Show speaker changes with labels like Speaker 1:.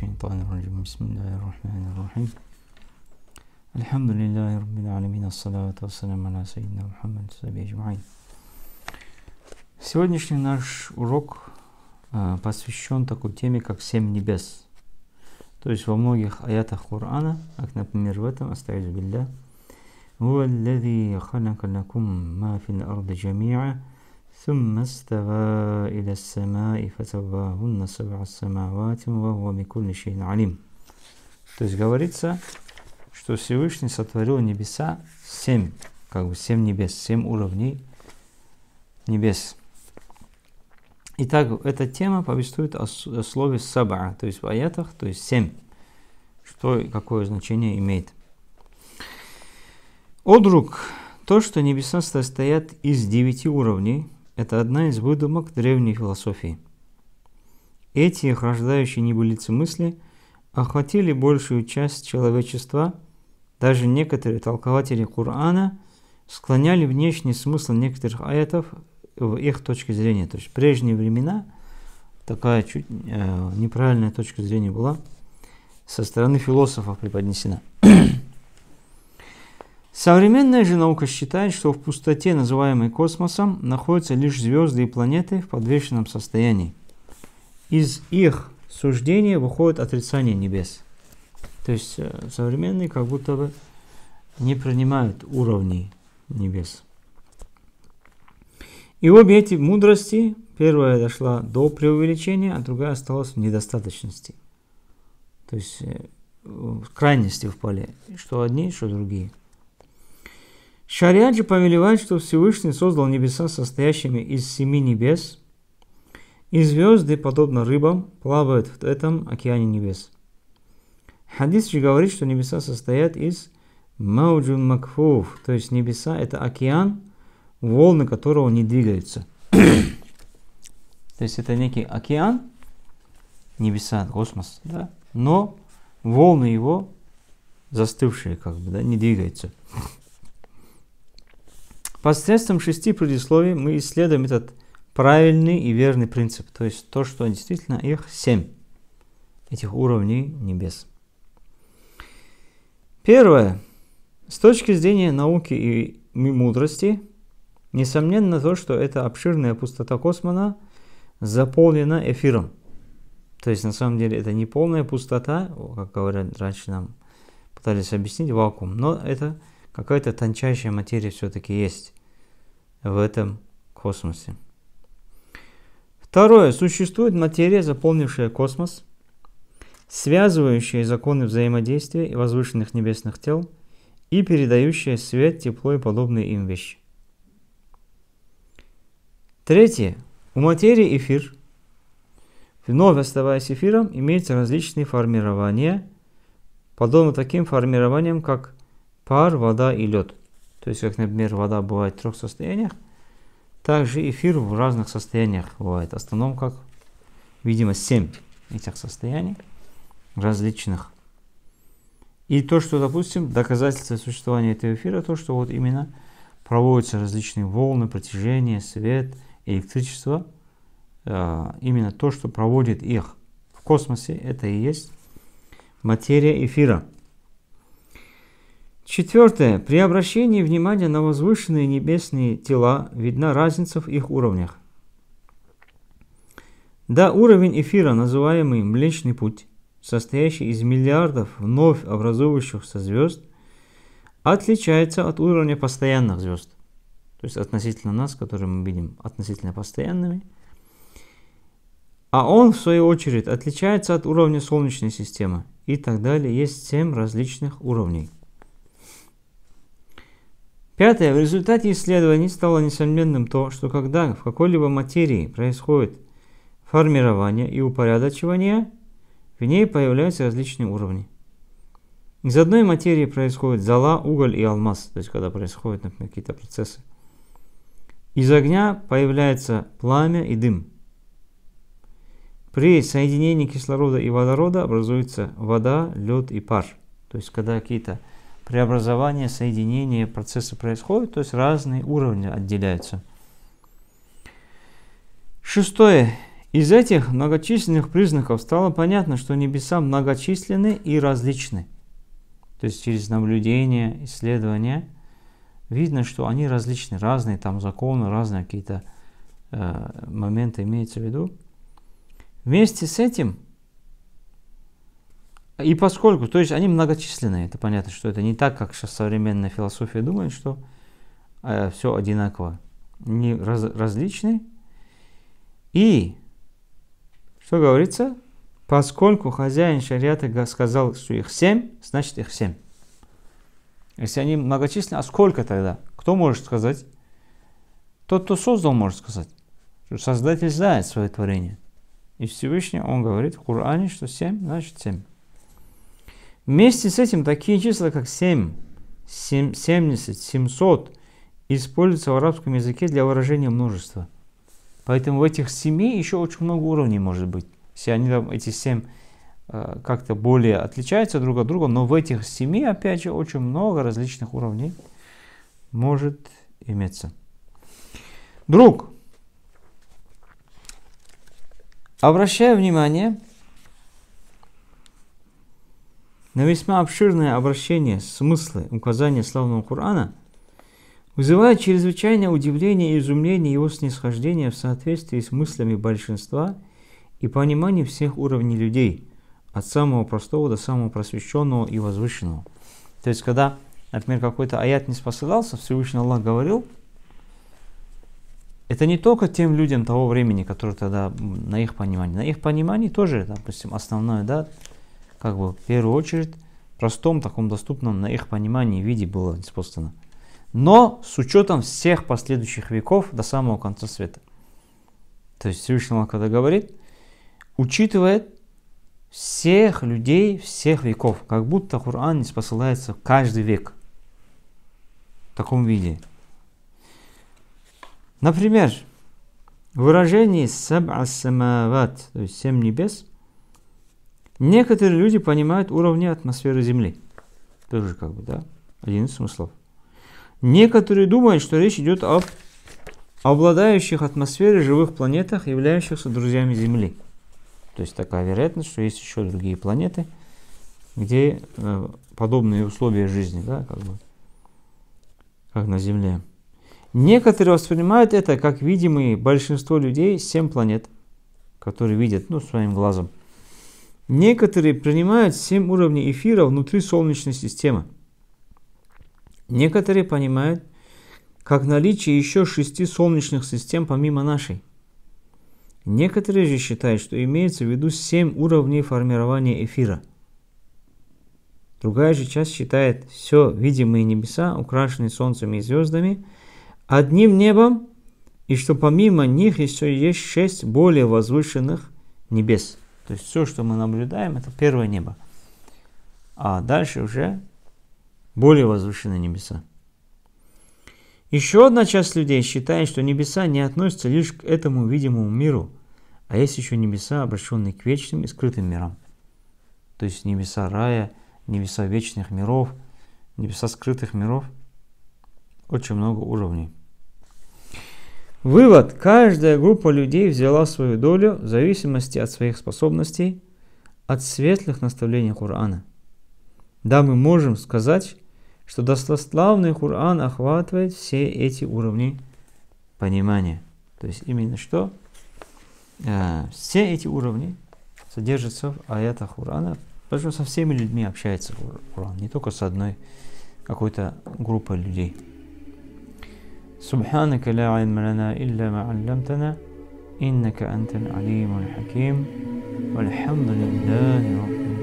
Speaker 1: الشيطان الرجيم بسم الله الرحمن الرحيم الحمد لله رب العالمين الصلاة والسلام على سيدنا محمد صحبه أجمعين Сегодняшний наш урок посвящен такой теме, как «Семь небес». То есть во многих аятах Корана, как, например, в этом, «Астаиз билля», «Ва аллази халяка лакум ма фил арда джами'а» ثم استوى إلى السماء فسواهن سبع السماوات وهو بكل شيء عليم То есть говорится, что Всевышний сотворил небеса семь, как бы семь небес, семь уровней небес. Итак, эта тема повествует о слове саба, то есть в аятах, то есть семь. Что, какое значение имеет. О, друг, то, что небеса состоят из девяти уровней – это одна из выдумок древней философии. Эти их рождающие небылицы мысли охватили большую часть человечества, даже некоторые толкователи Корана склоняли внешний смысл некоторых аятов в их точке зрения. То есть в прежние времена такая чуть э, неправильная точка зрения была со стороны философов преподнесена. Современная же наука считает, что в пустоте, называемой космосом, находятся лишь звезды и планеты в подвешенном состоянии. Из их суждения выходит отрицание небес. То есть э, современные как будто бы не принимают уровней небес. И обе эти мудрости, первая дошла до преувеличения, а другая осталась в недостаточности. То есть э, в крайности впали, что одни, что другие – Шариат же повелевает, что Всевышний создал небеса, состоящими из семи небес, и звезды, подобно рыбам, плавают в этом океане небес. Хадис же говорит, что небеса состоят из мауджун макфуф, то есть небеса – это океан, волны которого не двигаются. то есть это некий океан, небеса, космос, да, но волны его застывшие, как бы, да, не двигаются. Посредством шести предисловий мы исследуем этот правильный и верный принцип, то есть то, что действительно их семь, этих уровней небес. Первое. С точки зрения науки и мудрости, несомненно то, что эта обширная пустота космона заполнена эфиром. То есть на самом деле это не полная пустота, как говорят раньше нам пытались объяснить, вакуум, но это какая-то тончайшая материя все-таки есть в этом космосе. Второе. Существует материя, заполнившая космос, связывающая законы взаимодействия и возвышенных небесных тел и передающая свет, тепло и подобные им вещи. Третье. У материи эфир, вновь оставаясь эфиром, имеются различные формирования, подобно таким формированиям, как пар, вода и лед. То есть, как, например, вода бывает в трех состояниях, также эфир в разных состояниях бывает. основном, как, видимо, семь этих состояний различных. И то, что, допустим, доказательство существования этого эфира, то, что вот именно проводятся различные волны, протяжение, свет, электричество, а, именно то, что проводит их в космосе, это и есть материя эфира – Четвертое. При обращении внимания на возвышенные небесные тела видна разница в их уровнях. Да, уровень эфира, называемый Млечный Путь, состоящий из миллиардов вновь образующихся звезд, отличается от уровня постоянных звезд, то есть относительно нас, которые мы видим относительно постоянными, а он, в свою очередь, отличается от уровня Солнечной системы и так далее. Есть семь различных уровней. Пятое. В результате исследований стало несомненным то, что когда в какой-либо материи происходит формирование и упорядочивание, в ней появляются различные уровни. Из одной материи происходит зола, уголь и алмаз, то есть когда происходят например, какие-то процессы. Из огня появляется пламя и дым. При соединении кислорода и водорода образуется вода, лед и пар. То есть когда какие-то преобразование, соединение процессы происходят, то есть разные уровни отделяются. Шестое. Из этих многочисленных признаков стало понятно, что небеса многочисленны и различны. То есть через наблюдение, исследование видно, что они различны, разные там законы, разные какие-то э, моменты имеются в виду. Вместе с этим – и поскольку, то есть они многочисленные, это понятно, что это не так, как сейчас современная философия думает, что э, все одинаково. Они раз, различны. И, что говорится, поскольку хозяин шариата сказал, что их семь, значит их семь. Если они многочисленны, а сколько тогда? Кто может сказать? Тот, кто создал, может сказать. Что Создатель знает свое творение. И Всевышний, он говорит в Коране, что семь, значит семь. Вместе с этим такие числа, как 7, 7 70, 700 используются в арабском языке для выражения множества. Поэтому в этих семи еще очень много уровней может быть. Все они там, эти семь э, как-то более отличаются друг от друга, но в этих семи, опять же, очень много различных уровней может иметься. Друг, обращаю внимание, на весьма обширное обращение, смыслы, указания славного Корана, вызывает чрезвычайное удивление и изумление его снисхождения в соответствии с мыслями большинства и пониманием всех уровней людей, от самого простого до самого просвещенного и возвышенного. То есть, когда, например, какой-то аят не спосылался, Всевышний Аллах говорил, это не только тем людям того времени, которые тогда на их понимании. На их понимании тоже, допустим, основное, да, как бы в первую очередь в простом, таком доступном на их понимании виде было использовано. Но с учетом всех последующих веков до самого конца света. То есть Всевышний Аллах, когда говорит, учитывает всех людей всех веков, как будто Коран не спосылается каждый век в таком виде. Например, выражение «саб'а самават», то есть «семь небес», Некоторые люди понимают уровни атмосферы Земли. Тоже как бы, да, один из смыслов. Некоторые думают, что речь идет об обладающих атмосферой живых планетах, являющихся друзьями Земли. То есть такая вероятность, что есть еще другие планеты, где э, подобные условия жизни, да, как бы, как на Земле. Некоторые воспринимают это как видимые большинство людей семь планет, которые видят, ну, своим глазом – Некоторые принимают 7 уровней эфира внутри Солнечной системы. Некоторые понимают, как наличие еще шести солнечных систем помимо нашей. Некоторые же считают, что имеется в виду 7 уровней формирования эфира. Другая же часть считает все видимые небеса, украшенные солнцем и звездами, одним небом, и что помимо них еще есть шесть более возвышенных небес. То есть все, что мы наблюдаем, это первое небо. А дальше уже более возвышенные небеса. Еще одна часть людей считает, что небеса не относятся лишь к этому видимому миру, а есть еще небеса, обращенные к вечным и скрытым мирам. То есть небеса рая, небеса вечных миров, небеса скрытых миров. Очень много уровней. Вывод. Каждая группа людей взяла свою долю в зависимости от своих способностей, от светлых наставлений Корана. Да, мы можем сказать, что достославный Коран охватывает все эти уровни понимания. То есть именно что? Э, все эти уровни содержатся в аятах Корана, потому что со всеми людьми общается Коран, не только с одной какой-то группой людей. سبحانك لا علم لنا إلا ما علمتنا إنك أنت العليم الحكيم والحمد لله رب العالمين